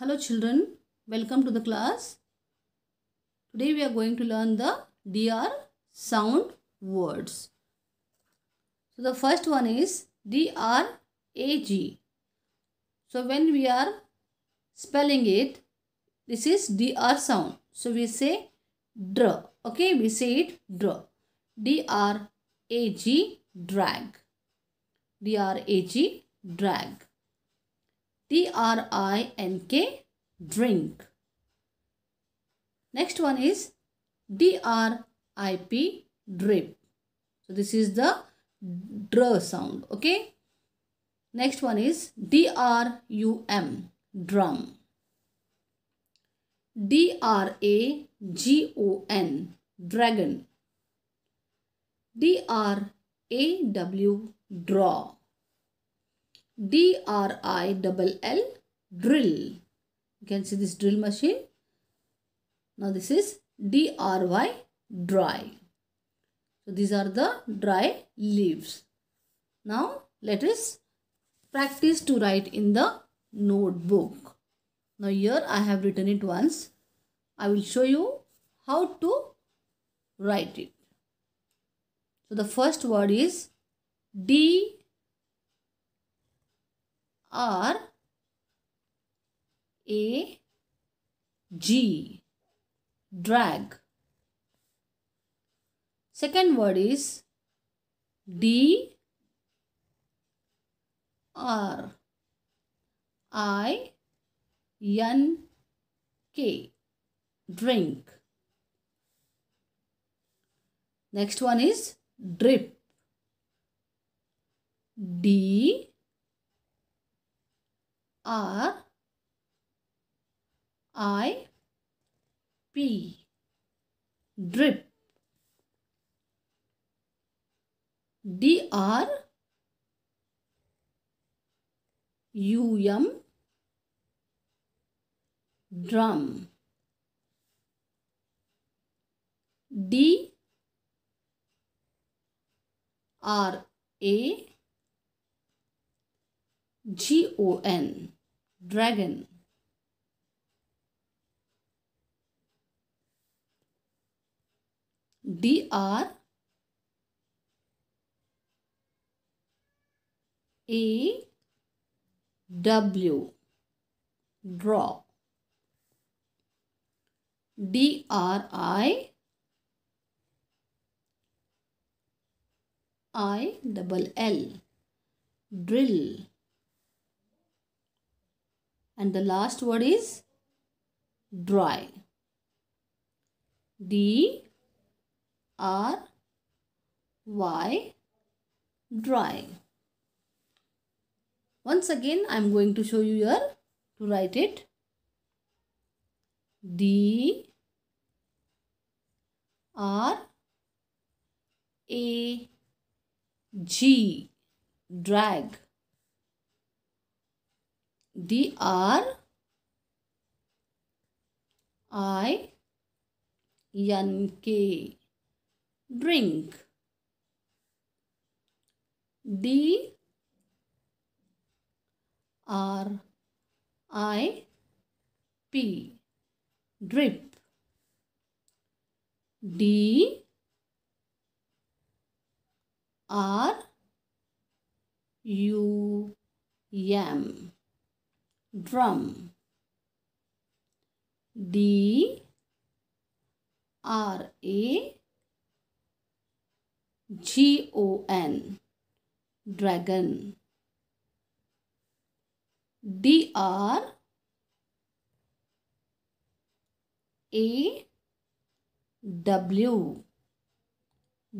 Hello children, welcome to the class. Today we are going to learn the DR sound words. So the first one is DRAG. So when we are spelling it, this is DR sound. So we say dr. Okay, we say it dr. DRAG drag. DRAG drag. T R I N K drink. Next one is D R I P drip. So this is the dr sound. Okay. Next one is D R U M drum. D R A G O N dragon. D R A W draw. D R I double L drill. You can see this drill machine. Now this is D R Y dry. So these are the dry leaves. Now let us practice to write in the notebook. Now here I have written it once. I will show you how to write it. So the first word is D R A G drag. Second word is D R I N K drink. Next one is drip. D R I P drip D R U M drum D R A G O N dragon D R A W draw D R I I double L drill and the last word is dry d r y dry once again i am going to show you here to write it d r a g drag D R I N K drink D R I P drip D R U M drum D R A G O N dragon D R A W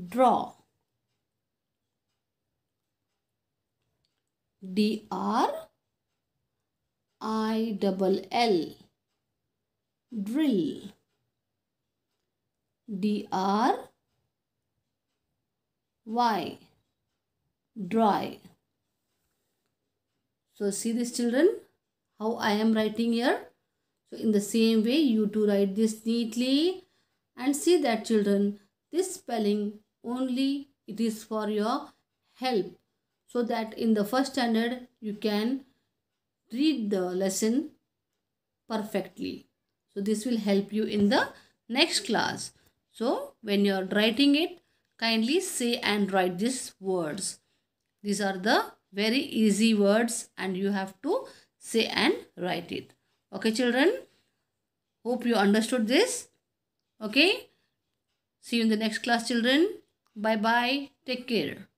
draw D R a I double L. Drill. D R Y. Dry. So see this children, how I am writing here. So in the same way, you to write this neatly and see that children, this spelling only it is for your help so that in the first standard you can read the lesson perfectly. So this will help you in the next class. So when you are writing it, kindly say and write these words. These are the very easy words and you have to say and write it. Okay children, hope you understood this. Okay, see you in the next class children. Bye bye. Take care.